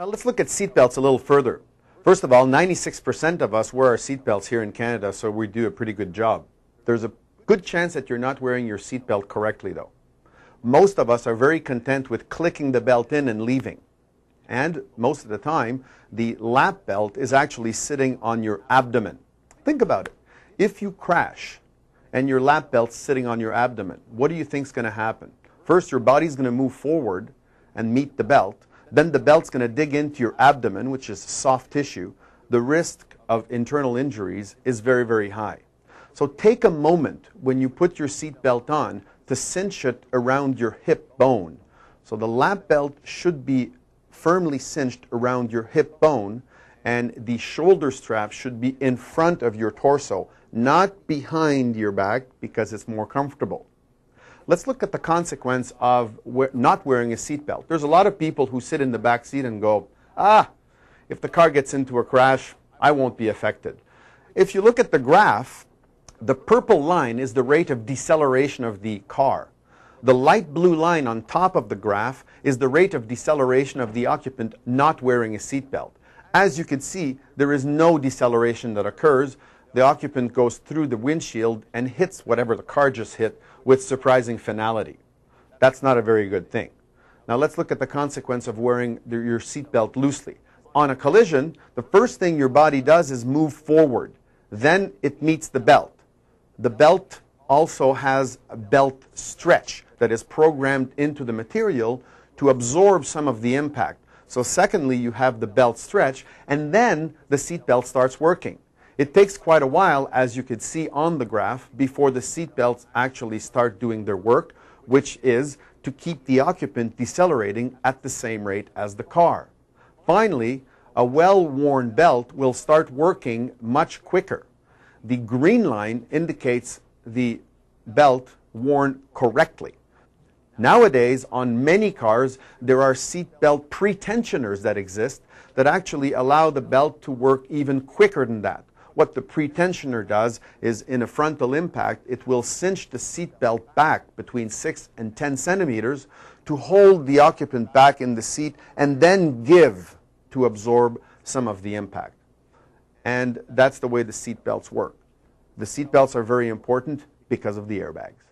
Now let's look at seatbelts a little further. First of all, 96% of us wear our seatbelts here in Canada, so we do a pretty good job. There's a good chance that you're not wearing your seatbelt correctly, though. Most of us are very content with clicking the belt in and leaving. And most of the time, the lap belt is actually sitting on your abdomen. Think about it. If you crash and your lap belt's sitting on your abdomen, what do you think's going to happen? First, your body's going to move forward and meet the belt, then the belt's going to dig into your abdomen, which is soft tissue. The risk of internal injuries is very, very high. So take a moment when you put your seat belt on to cinch it around your hip bone. So the lap belt should be firmly cinched around your hip bone, and the shoulder strap should be in front of your torso, not behind your back because it's more comfortable. Let's look at the consequence of we not wearing a seatbelt. There's a lot of people who sit in the back seat and go, ah, if the car gets into a crash, I won't be affected. If you look at the graph, the purple line is the rate of deceleration of the car. The light blue line on top of the graph is the rate of deceleration of the occupant not wearing a seatbelt. As you can see, there is no deceleration that occurs. The occupant goes through the windshield and hits whatever the car just hit with surprising finality. That's not a very good thing. Now let's look at the consequence of wearing the, your seatbelt loosely. On a collision, the first thing your body does is move forward. Then it meets the belt. The belt also has a belt stretch that is programmed into the material to absorb some of the impact. So secondly, you have the belt stretch, and then the seatbelt starts working. It takes quite a while, as you could see on the graph, before the seat belts actually start doing their work, which is to keep the occupant decelerating at the same rate as the car. Finally, a well-worn belt will start working much quicker. The green line indicates the belt worn correctly. Nowadays, on many cars, there are seat belt pretensioners that exist that actually allow the belt to work even quicker than that. What the pretensioner does is in a frontal impact, it will cinch the seatbelt back between 6 and 10 centimeters to hold the occupant back in the seat and then give to absorb some of the impact. And that's the way the seatbelts work. The seatbelts are very important because of the airbags.